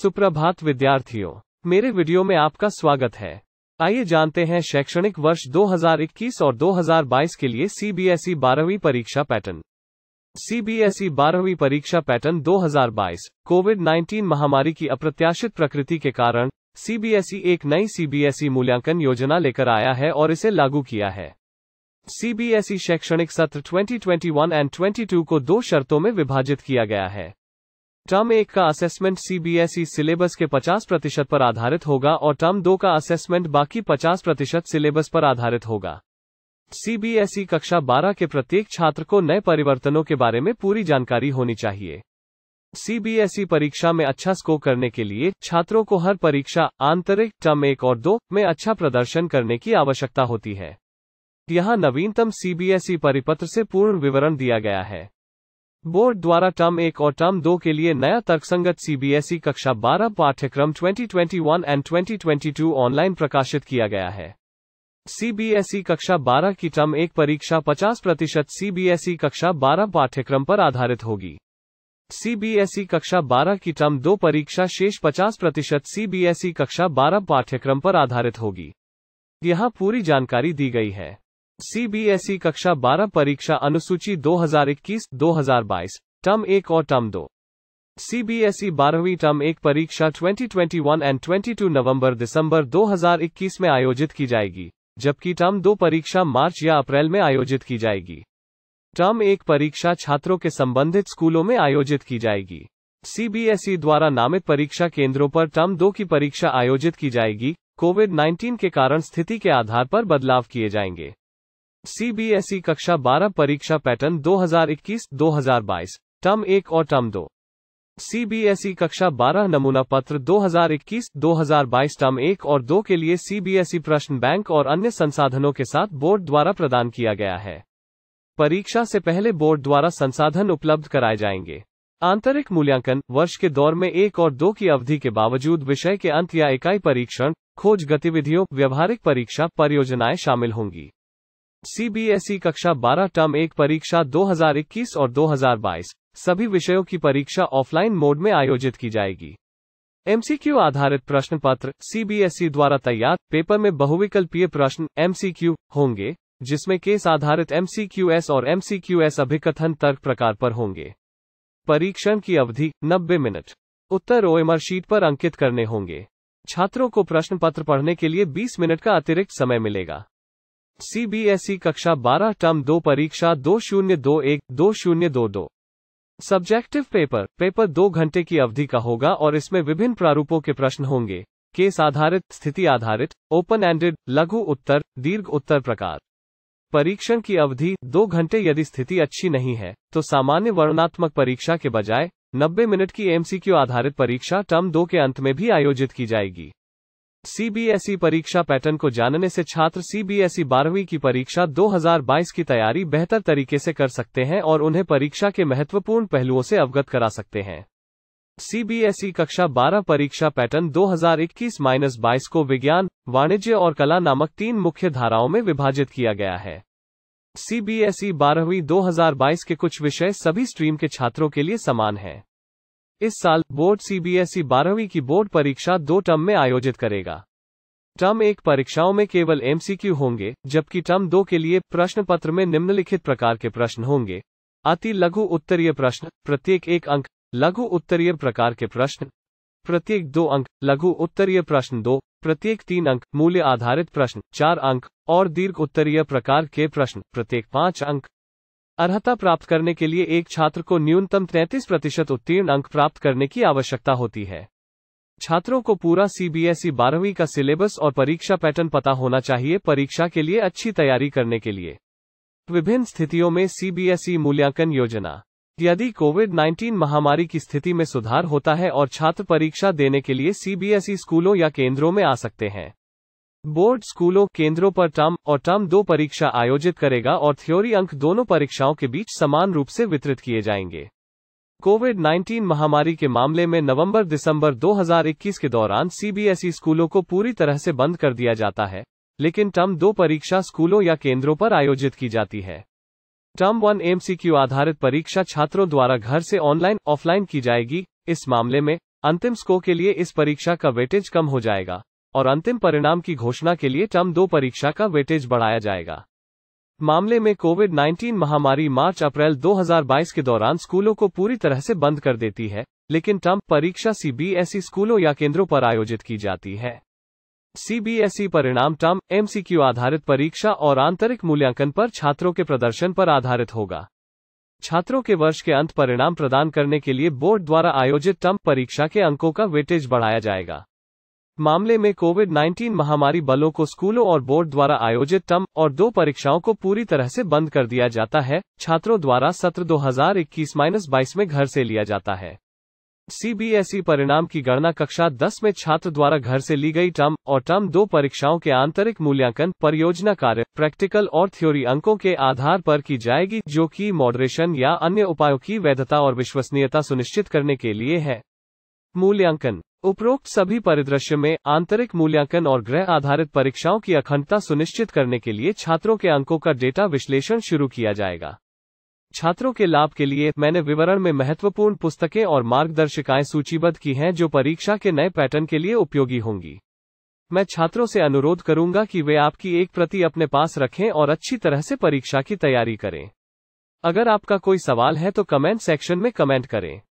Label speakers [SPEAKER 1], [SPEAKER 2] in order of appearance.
[SPEAKER 1] सुप्रभात विद्यार्थियों मेरे वीडियो में आपका स्वागत है आइए जानते हैं शैक्षणिक वर्ष 2021 और 2022 के लिए सीबीएसई e बारहवीं परीक्षा पैटर्न सीबीएसई e बारहवीं परीक्षा पैटर्न 2022 कोविड 19 महामारी की अप्रत्याशित प्रकृति के कारण सीबीएसई e एक नई सीबीएसई मूल्यांकन योजना लेकर आया है और इसे लागू किया है सीबीएसई शैक्षणिक सत्र 2021 एंड 22 को दो शर्तों में विभाजित किया गया है टर्म एक का असेसमेंट सीबीएसई सिलेबस के 50 प्रतिशत पर आधारित होगा और टर्म दो का असेसमेंट बाकी 50 प्रतिशत सिलेबस पर आधारित होगा सीबीएसई e कक्षा 12 के प्रत्येक छात्र को नए परिवर्तनों के बारे में पूरी जानकारी होनी चाहिए सीबीएसई e परीक्षा में अच्छा स्कोर करने के लिए छात्रों को हर परीक्षा आंतरिक टर्म एक और दो में अच्छा प्रदर्शन करने की आवश्यकता होती है यहाँ नवीनतम सीबीएसई e परिपत्र से पूर्ण विवरण दिया गया है बोर्ड द्वारा टर्म एक और टर्म दो के लिए नया तर्कसंगत सीबीएसई e कक्षा 12 पाठ्यक्रम 2021 एंड 2022 ऑनलाइन प्रकाशित किया गया है सीबीएसई e कक्षा 12 की टर्म एक परीक्षा 50 प्रतिशत सीबीएसई e कक्षा 12 पाठ्यक्रम पर आधारित होगी सीबीएसई कक्षा 12 की टर्म दो परीक्षा शेष 50 प्रतिशत सीबीएसई कक्षा 12 पाठ्यक्रम पर आधारित होगी यहाँ पूरी जानकारी दी गई है सीबीएसई e कक्षा 12 परीक्षा अनुसूची 2021-2022 टर्म एक और टर्म दो सीबीएसई e बारहवीं टर्म एक परीक्षा 2021 एंड 22 नवंबर दिसंबर 2021 में आयोजित की जाएगी जबकि टर्म दो परीक्षा मार्च या अप्रैल में आयोजित की जाएगी टर्म एक परीक्षा छात्रों के संबंधित स्कूलों में आयोजित की जाएगी सीबीएसई e द्वारा नामित परीक्षा केंद्रों पर टर्म दो की परीक्षा आयोजित की जाएगी कोविड 19 के कारण स्थिति के आधार पर बदलाव किए जाएंगे सीबीएसई e कक्षा 12 परीक्षा पैटर्न 2021-2022 टर्म एक और टर्म दो सीबीएसई e कक्षा 12 नमूना पत्र 2021-2022 टर्म एक और दो के लिए सीबीएसई e प्रश्न बैंक और अन्य संसाधनों के साथ बोर्ड द्वारा प्रदान किया गया है परीक्षा से पहले बोर्ड द्वारा संसाधन उपलब्ध कराए जाएंगे आंतरिक मूल्यांकन वर्ष के दौर में एक और दो की अवधि के बावजूद विषय के अंत या इकाई परीक्षण खोज गतिविधियों व्यवहारिक परीक्षा परियोजनाएं शामिल होंगी सीबीएसई e कक्षा 12 टर्म एक परीक्षा 2021 और 2022 सभी विषयों की परीक्षा ऑफलाइन मोड में आयोजित की जाएगी एमसीक्यू आधारित प्रश्न पत्र सीबीएसई e द्वारा तैयार पेपर में बहुविकल्पीय प्रश्न एमसीक्यू होंगे जिसमें केस आधारित एमसीक्यूएस और एमसीक्यूएस अभिकथन तर्क प्रकार पर होंगे परीक्षण की अवधि 90 मिनट उत्तर ओएमआर शीट पर अंकित करने होंगे छात्रों को प्रश्न पत्र पढ़ने के लिए 20 मिनट का अतिरिक्त समय मिलेगा सीबीएसई e कक्षा 12 टर्म दो परीक्षा दो दो दो शून्य शून्य एक दो दो सब्जेक्टिव पेपर पेपर दो घंटे की अवधि का होगा और इसमें विभिन्न प्रारूपों के प्रश्न होंगे केस आधारित स्थिति आधारित ओपन एंडेड लघु उत्तर दीर्घ उत्तर प्रकार परीक्षण की अवधि दो घंटे यदि स्थिति अच्छी नहीं है तो सामान्य वर्णात्मक परीक्षा के बजाय 90 मिनट की एमसीक्यू आधारित परीक्षा टर्म दो के अंत में भी आयोजित की जाएगी सीबीएसई e परीक्षा पैटर्न को जानने से छात्र सीबीएसई e बारहवीं की परीक्षा 2022 की तैयारी बेहतर तरीके से कर सकते हैं और उन्हें परीक्षा के महत्वपूर्ण पहलुओं से अवगत करा सकते हैं सीबीएसई e कक्षा 12 परीक्षा पैटर्न 2021 बाईस को विज्ञान वाणिज्य और कला नामक तीन मुख्य धाराओं में विभाजित किया गया है सीबीएसई बारहवीं 2022 के कुछ विषय सभी स्ट्रीम के छात्रों के लिए समान हैं इस साल बोर्ड सीबीएसई e बारहवीं की बोर्ड परीक्षा दो टर्म में आयोजित करेगा टर्म एक परीक्षाओं में केवल एमसीक्यू होंगे जबकि टर्म दो के लिए प्रश्न पत्र में निम्नलिखित प्रकार के प्रश्न होंगे अति लघु उत्तरीय प्रश्न प्रत्येक एक अंक लघु उत्तरीय प्रकार के प्रश्न प्रत्येक दो अंक लघु उत्तरीय प्रश्न दो प्रत्येक तीन अंक मूल्य आधारित प्रश्न चार अंक और दीर्घ उत्तरीय प्रकार के प्रश्न प्रत्येक पांच अंक अर्हता प्राप्त करने के लिए एक छात्र को न्यूनतम 33 प्रतिशत उत्तीर्ण अंक प्राप्त करने की आवश्यकता होती है छात्रों को पूरा सीबीएसई बारहवीं का सिलेबस और परीक्षा पैटर्न पता होना चाहिए परीक्षा के लिए अच्छी तैयारी करने के लिए विभिन्न स्थितियों में सीबीएसई मूल्यांकन योजना यदि कोविड 19 महामारी की स्थिति में सुधार होता है और छात्र परीक्षा देने के लिए सीबीएसई स्कूलों या केंद्रों में आ सकते हैं बोर्ड स्कूलों केंद्रों पर टर्म और टर्म दो परीक्षा आयोजित करेगा और थ्योरी अंक दोनों परीक्षाओं के बीच समान रूप से वितरित किए जाएंगे कोविड 19 महामारी के मामले में नवंबर-दिसंबर 2021 के दौरान सीबीएसई स्कूलों को पूरी तरह से बंद कर दिया जाता है लेकिन टर्म दो परीक्षा स्कूलों या केंद्रों पर आयोजित की जाती है टर्म वन एमसीक्यू आधारित परीक्षा छात्रों द्वारा घर से ऑनलाइन ऑफलाइन की जाएगी इस मामले में अंतिम स्कोर के लिए इस परीक्षा का वेटेज कम हो जाएगा और अंतिम परिणाम की घोषणा के लिए टर्म दो परीक्षा का वेटेज बढ़ाया जाएगा मामले में कोविड 19 महामारी मार्च अप्रैल 2022 के दौरान स्कूलों को पूरी तरह से बंद कर देती है लेकिन टर्म परीक्षा सीबीएसई स्कूलों या केंद्रों पर आयोजित की जाती है सीबीएसई परिणाम टर्म एमसीक्यू आधारित परीक्षा और आंतरिक मूल्यांकन पर छात्रों के प्रदर्शन पर आधारित होगा छात्रों के वर्ष के अंत परिणाम प्रदान करने के लिए बोर्ड द्वारा आयोजित टर्म परीक्षा के अंकों का वेटेज बढ़ाया जाएगा मामले में कोविड 19 महामारी बलों को स्कूलों और बोर्ड द्वारा आयोजित टर्म और दो परीक्षाओं को पूरी तरह से बंद कर दिया जाता है छात्रों द्वारा सत्र 2021-22 में घर से लिया जाता है सीबीएसई परिणाम की गणना कक्षा 10 में छात्र द्वारा घर से ली गई टर्म और टर्म दो परीक्षाओं के आंतरिक मूल्यांकन परियोजना कार्य प्रैक्टिकल और थ्योरी अंकों के आधार पर की जाएगी जो कि मॉडरेशन या अन्य उपायों की वैधता और विश्वसनीयता सुनिश्चित करने के लिए है मूल्यांकन उपरोक्त सभी परिदृश्य में आंतरिक मूल्यांकन और ग्रह आधारित परीक्षाओं की अखंडता सुनिश्चित करने के लिए छात्रों के अंकों का डेटा विश्लेषण शुरू किया जाएगा छात्रों के लाभ के लिए मैंने विवरण में महत्वपूर्ण पुस्तकें और मार्गदर्शिकाएं सूचीबद्ध की हैं जो परीक्षा के नए पैटर्न के लिए उपयोगी होंगी मैं छात्रों से अनुरोध करूंगा कि वे आपकी एक प्रति अपने पास रखें और अच्छी तरह से परीक्षा की तैयारी करें अगर आपका कोई सवाल है तो कमेंट सेक्शन में कमेंट करें